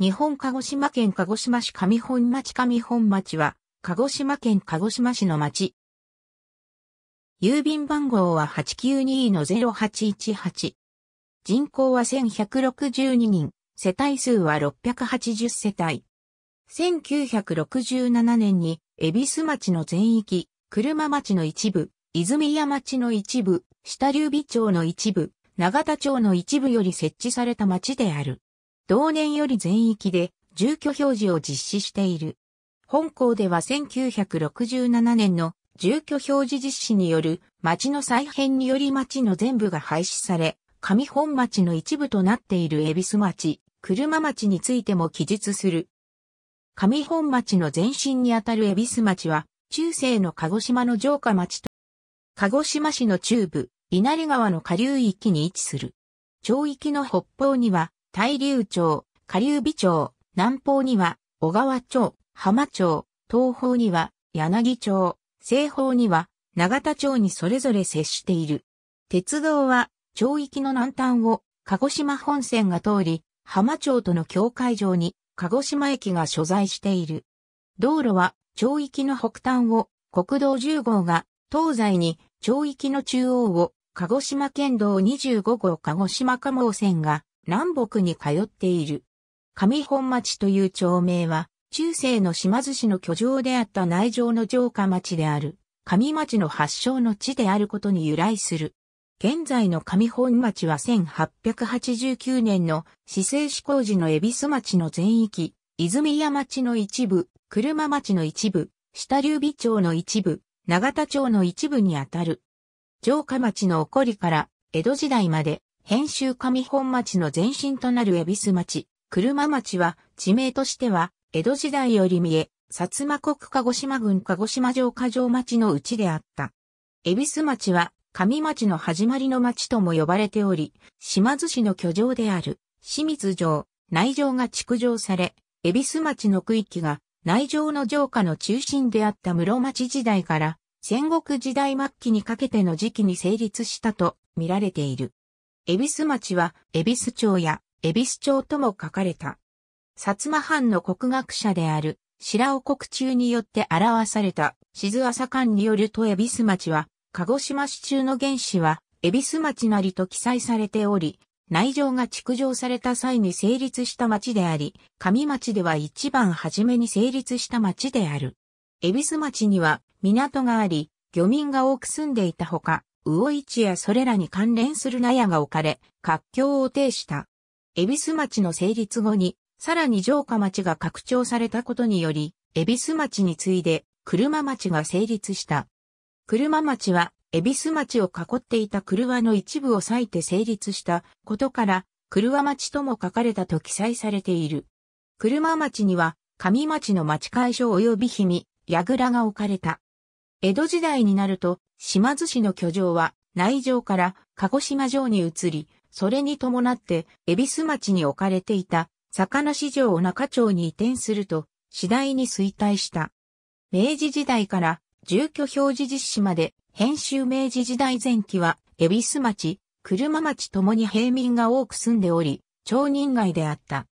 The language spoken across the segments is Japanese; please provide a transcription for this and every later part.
日本鹿児島県鹿児島市上本町上本町は、鹿児島県鹿児島市の町。郵便番号は892-0818。人口は1162人、世帯数は680世帯。1967年に、恵比寿町の全域、車町の一部、泉谷町の一部、下流美町の一部、長田町の一部より設置された町である。同年より全域で住居表示を実施している。本校では1967年の住居表示実施による町の再編により町の全部が廃止され、上本町の一部となっている恵比寿町、車町についても記述する。上本町の前身にあたる恵比寿町は、中世の鹿児島の城下町と、鹿児島市の中部、稲荷川の下流域に位置する。町域の北方には、大流町、下流美町、南方には小川町、浜町、東方には柳町、西方には長田町にそれぞれ接している。鉄道は町域の南端を鹿児島本線が通り、浜町との境界上に鹿児島駅が所在している。道路は町域の北端を国道10号が東西に町域の中央を鹿児島県道25号鹿児島加茂線が南北に通っている。上本町という町名は、中世の島津市の居城であった内城の城下町である、上町の発祥の地であることに由来する。現在の上本町は1889年の市政志向時の恵比寿町の全域、泉谷町の一部、車町の一部、下流美町の一部、長田町の一部にあたる。城下町の起こりから江戸時代まで編集上本町の前身となる恵比寿町、車町は地名としては江戸時代より見え、薩摩国鹿児島郡鹿児島城下城町のうちであった。恵比寿町は上町の始まりの町とも呼ばれており、島津市の居城である清水城、内城が築城され、恵比寿町の区域が内城の城下の中心であった室町時代から戦国時代末期にかけての時期に成立したと見られている。恵比寿町は、恵比寿町や、恵比寿町とも書かれた。薩摩藩の国学者である、白尾国中によって表された、静浅館によると恵比寿町は、鹿児島市中の原子は、恵比寿町なりと記載されており、内情が築城された際に成立した町であり、上町では一番初めに成立した町である。恵比寿町には港があり、漁民が多く住んでいたほか、魚市やそれらに関連する納屋が置かれ、活況を呈した。恵比寿町の成立後に、さらに城下町が拡張されたことにより、恵比寿町に次いで、車町が成立した。車町は、恵比寿町を囲っていた車の一部を割いて成立したことから、車町とも書かれたと記載されている。車町には、上町の町会所及び氷見、櫓が置かれた。江戸時代になると、島津市の居城は内城から鹿児島城に移り、それに伴って恵比寿町に置かれていた魚市場を中町に移転すると次第に衰退した。明治時代から住居表示実施まで編集明治時代前期は恵比寿町、車町ともに平民が多く住んでおり、町人街であった。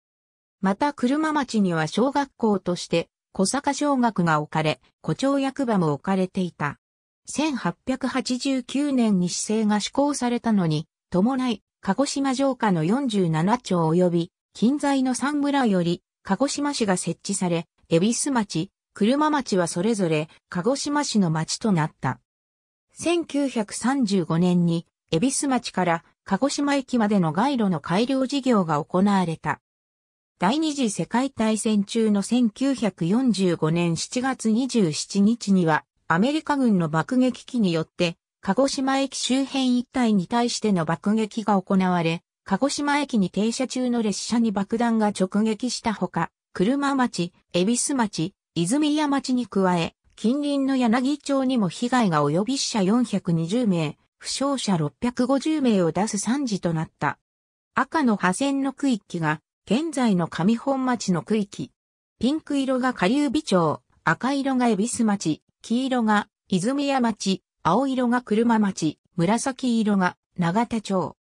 また車町には小学校として小坂小学が置かれ、古町役場も置かれていた。1889年に市政が施行されたのに、伴い、鹿児島城下の47町及び、近在の三村より、鹿児島市が設置され、恵比寿町、車町はそれぞれ、鹿児島市の町となった。1935年に、恵比寿町から鹿児島駅までの街路の改良事業が行われた。第二次世界大戦中の1945年7月27日には、アメリカ軍の爆撃機によって、鹿児島駅周辺一帯に対しての爆撃が行われ、鹿児島駅に停車中の列車に爆弾が直撃したほか、車町、恵比寿町、泉谷町に加え、近隣の柳町にも被害が及び死者420名、負傷者650名を出す惨事となった。赤の破線の区域が、現在の上本町の区域。ピンク色が下流美町、赤色が恵比寿町、黄色が泉谷町、青色が車町、紫色が長田町。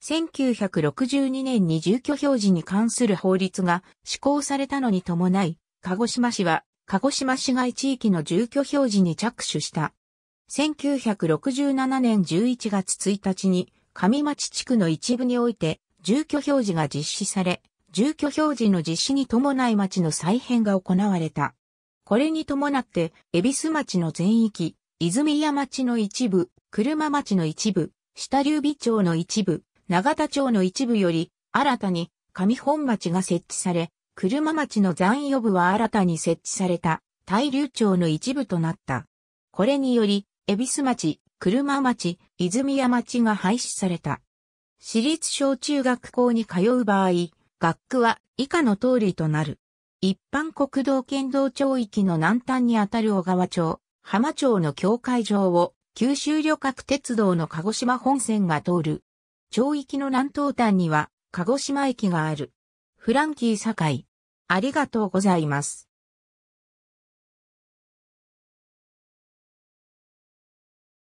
1962年に住居表示に関する法律が施行されたのに伴い、鹿児島市は鹿児島市街地域の住居表示に着手した。1967年11月1日に上町地区の一部において住居表示が実施され、住居表示の実施に伴い町の再編が行われた。これに伴って、恵比寿町の全域、泉谷町の一部、車町の一部、下流美町の一部、長田町の一部より、新たに上本町が設置され、車町の残余部は新たに設置された、大流町の一部となった。これにより、恵比寿町、車町、泉谷町が廃止された。私立小中学校に通う場合、学区は以下の通りとなる。一般国道県道町域の南端にあたる小川町、浜町の境界上を九州旅客鉄道の鹿児島本線が通る。町域の南東端には鹿児島駅がある。フランキー堺。ありがとうございます。